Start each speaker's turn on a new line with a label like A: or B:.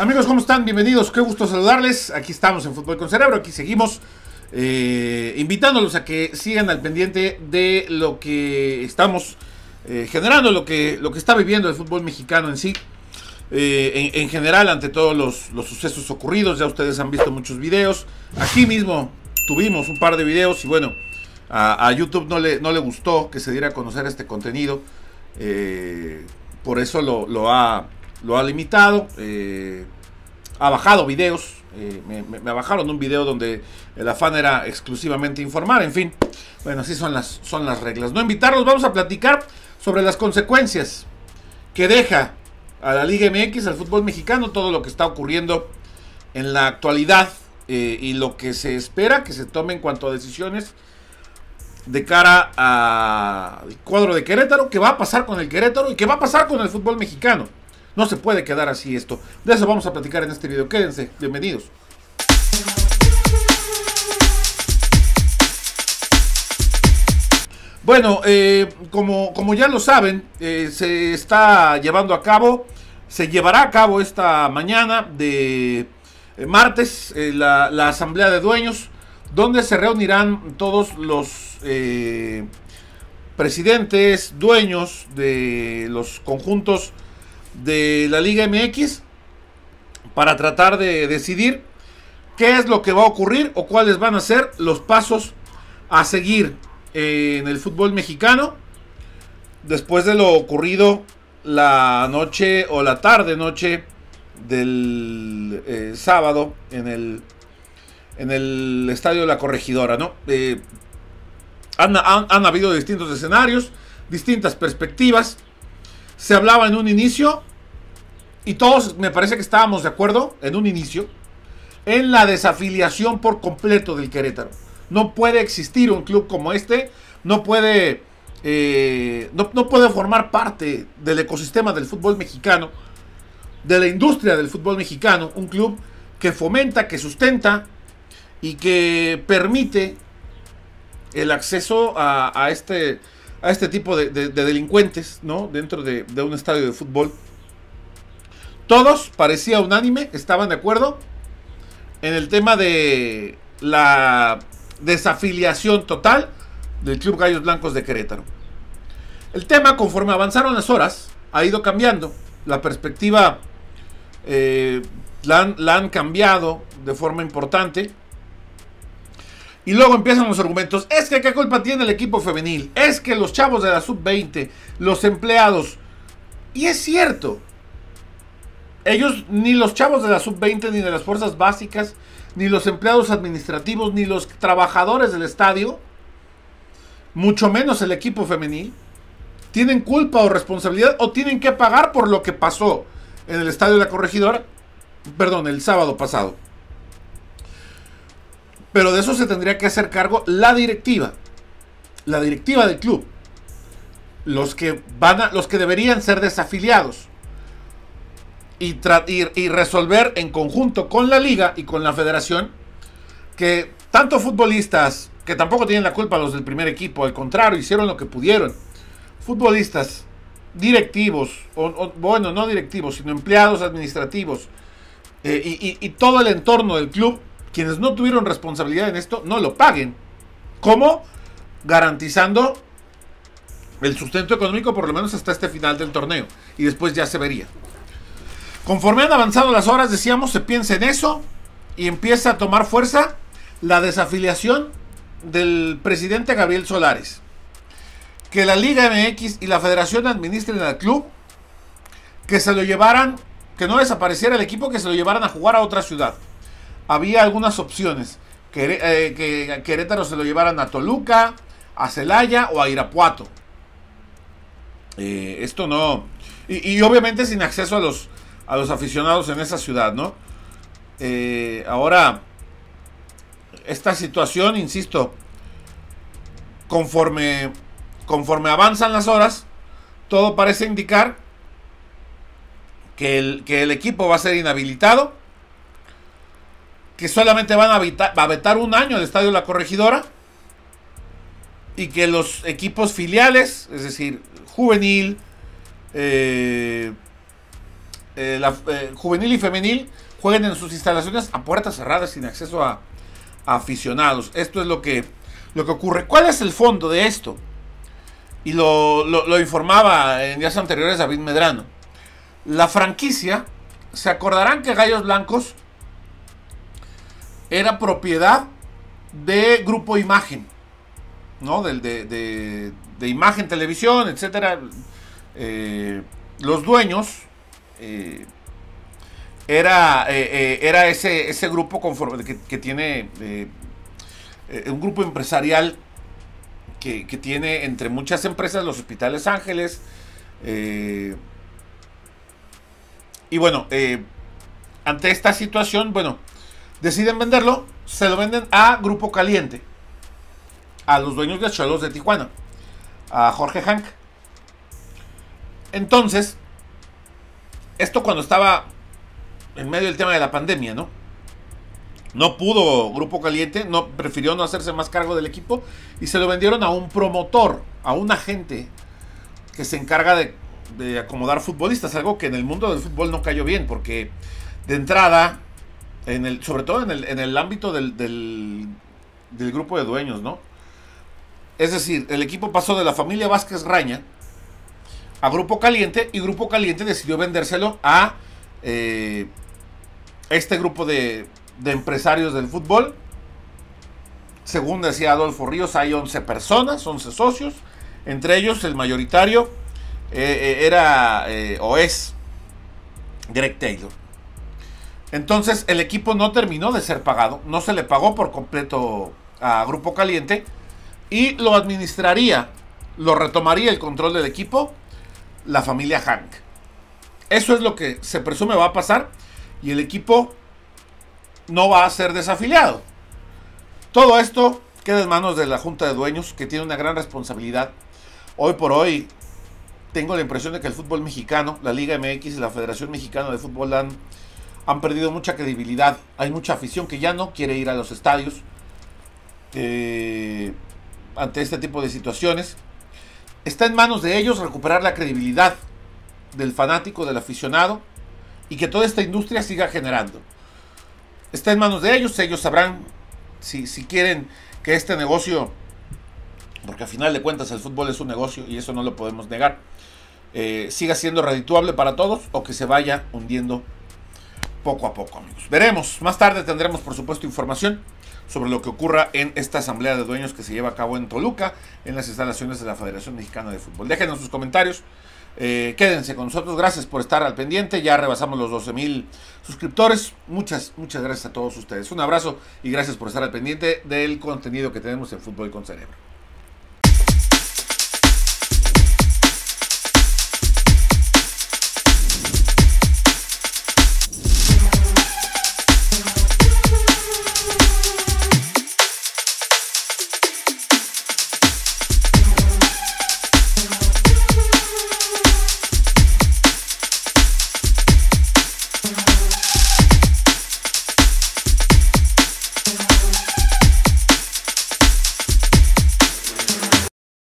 A: Amigos, ¿cómo están? Bienvenidos, qué gusto saludarles. Aquí estamos en Fútbol con Cerebro, aquí seguimos eh, invitándolos a que sigan al pendiente de lo que estamos eh, generando, lo que, lo que está viviendo el fútbol mexicano en sí. Eh, en, general, ante todos los, sucesos ocurridos, ya ustedes han visto muchos videos. Aquí mismo tuvimos un par de videos y bueno, a, YouTube no le, no le gustó que se diera a conocer este contenido. por eso lo, ha lo ha limitado. Eh, ha bajado videos. Eh, me, bajaron un video donde el afán era exclusivamente informar. En fin, bueno, así son las, son las reglas. No invitarlos, vamos a platicar sobre las consecuencias que deja a la Liga MX, al fútbol mexicano, todo lo que está ocurriendo en la actualidad eh, y lo que se espera que se tome en cuanto a decisiones de cara al cuadro de Querétaro, qué va a pasar con el Querétaro y qué va a pasar con el fútbol mexicano. No se puede quedar así esto. De eso vamos a platicar en este video. Quédense, bienvenidos. Bueno, eh, como, como, ya lo saben, eh, se está llevando a cabo, se llevará a cabo esta mañana de eh, martes la, la, asamblea de dueños, donde se reunirán todos los presidentes, dueños de los conjuntos de la Liga MX para tratar de decidir qué es lo que va a ocurrir o cuáles van a ser los pasos a seguir eh, en el fútbol mexicano después de lo ocurrido la noche o la tarde noche del eh, sábado en el en el estadio de la corregidora no eh, han habido distintos escenarios distintas perspectivas se hablaba en un inicio, y todos me parece que estábamos de acuerdo, en un inicio, en la desafiliación por completo del Querétaro. No puede existir un club como este, no puede, eh, no, puede formar parte del ecosistema del fútbol mexicano, de la industria del fútbol mexicano, un club que fomenta, que sustenta y que permite el acceso a, a este a este tipo de, delincuentes, ¿no? Dentro de, un estadio de fútbol. Todos, parecía unánime, estaban de acuerdo en el tema de la desafiliación total del Club Gallos Blancos de Querétaro. El tema, conforme avanzaron las horas, ha ido cambiando. La perspectiva eh, la han cambiado de forma importante. Y luego empiezan los argumentos. Es que qué culpa tiene el equipo femenil. Es que los chavos de la sub-20, los empleados. Y es cierto. Ellos, ni los chavos de la sub-20, ni de las fuerzas básicas, ni los empleados administrativos, ni los trabajadores del estadio, mucho menos el equipo femenil, tienen culpa o responsabilidad o tienen que pagar por lo que pasó en el estadio de la corregidora, perdón, el sábado pasado. Pero de eso se tendría que hacer cargo la directiva. La directiva del club. Los que, van a, los que deberían ser desafiliados. Y, y resolver en conjunto con la liga y con la federación que tanto futbolistas, que tampoco tienen la culpa los del primer equipo, al contrario, hicieron lo que pudieron. Futbolistas, directivos, bueno, no directivos, sino empleados administrativos, eh, y, todo el entorno del club quienes no tuvieron responsabilidad en esto no lo paguen. ¿Cómo? Garantizando el sustento económico por lo menos hasta este final del torneo. Y después ya se vería. Conforme han avanzado las horas, decíamos, se piensa en eso y empieza a tomar fuerza la desafiliación del presidente Gabriel Solares. Que la Liga MX y la Federación administren al club. Que se lo llevaran, que no desapareciera el equipo, que se lo llevaran a jugar a otra ciudad había algunas opciones. Eh, que, Querétaro se lo llevaran a Toluca, a Celaya o a Irapuato. Eh, esto no. Y, obviamente sin acceso a los, a los aficionados en esa ciudad, ¿no? Eh, ahora, esta situación, insisto, conforme, conforme avanzan las horas, todo parece indicar que el, que el equipo va a ser inhabilitado que solamente van a, vetar, un año el Estadio La Corregidora y que los equipos filiales, es decir, juvenil, eh, eh, eh, juvenil y femenil, jueguen en sus instalaciones a puertas cerradas sin acceso a, aficionados. Esto es lo que, lo que ocurre. ¿Cuál es el fondo de esto? Y lo, lo, lo informaba en días anteriores David Medrano. La franquicia, se acordarán que Gallos Blancos era propiedad de Grupo Imagen, ¿no? Del, de, de, Imagen Televisión, etcétera. Eh, los dueños eh, era, eh, era ese, ese grupo conforme, que, tiene un grupo empresarial que, que, tiene entre muchas empresas los hospitales Ángeles. y bueno, ante esta situación, bueno, Deciden venderlo, se lo venden a Grupo Caliente, a los dueños de Cholos de Tijuana, a Jorge Hank. Entonces, esto cuando estaba en medio del tema de la pandemia, ¿no? No pudo Grupo Caliente, no, prefirió no hacerse más cargo del equipo y se lo vendieron a un promotor, a un agente que se encarga de, de acomodar futbolistas, algo que en el mundo del fútbol no cayó bien, porque de entrada sobre todo en el, ámbito del, grupo de dueños, ¿no? Es decir, el equipo pasó de la familia Vázquez Raña a Grupo Caliente y Grupo Caliente decidió vendérselo a eh, este grupo de, empresarios del fútbol. Según decía Adolfo Ríos, hay 11 personas, 11 socios. Entre ellos, el mayoritario eh, eh, era o es Greg Taylor. Entonces el equipo no terminó de ser pagado, no se le pagó por completo a Grupo Caliente y lo administraría, lo retomaría el control del equipo la familia Hank. Eso es lo que se presume va a pasar y el equipo no va a ser desafiliado. Todo esto queda en manos de la Junta de Dueños que tiene una gran responsabilidad. Hoy por hoy tengo la impresión de que el fútbol mexicano, la Liga MX y la Federación Mexicana de Fútbol han han perdido mucha credibilidad. Hay mucha afición que ya no quiere ir a los estadios eh, ante este tipo de situaciones. Está en manos de ellos recuperar la credibilidad del fanático, del aficionado, y que toda esta industria siga generando. Está en manos de ellos, ellos sabrán si, quieren que este negocio, porque al final de cuentas el fútbol es un negocio y eso no lo podemos negar, eh, siga siendo redituable para todos o que se vaya hundiendo poco a poco, amigos. Veremos. Más tarde tendremos, por supuesto, información sobre lo que ocurra en esta asamblea de dueños que se lleva a cabo en Toluca, en las instalaciones de la Federación Mexicana de Fútbol. Déjenos sus comentarios. Eh, quédense con nosotros. Gracias por estar al pendiente. Ya rebasamos los 12 mil suscriptores. Muchas, muchas gracias a todos ustedes. Un abrazo y gracias por estar al pendiente del contenido que tenemos en Fútbol con Cerebro.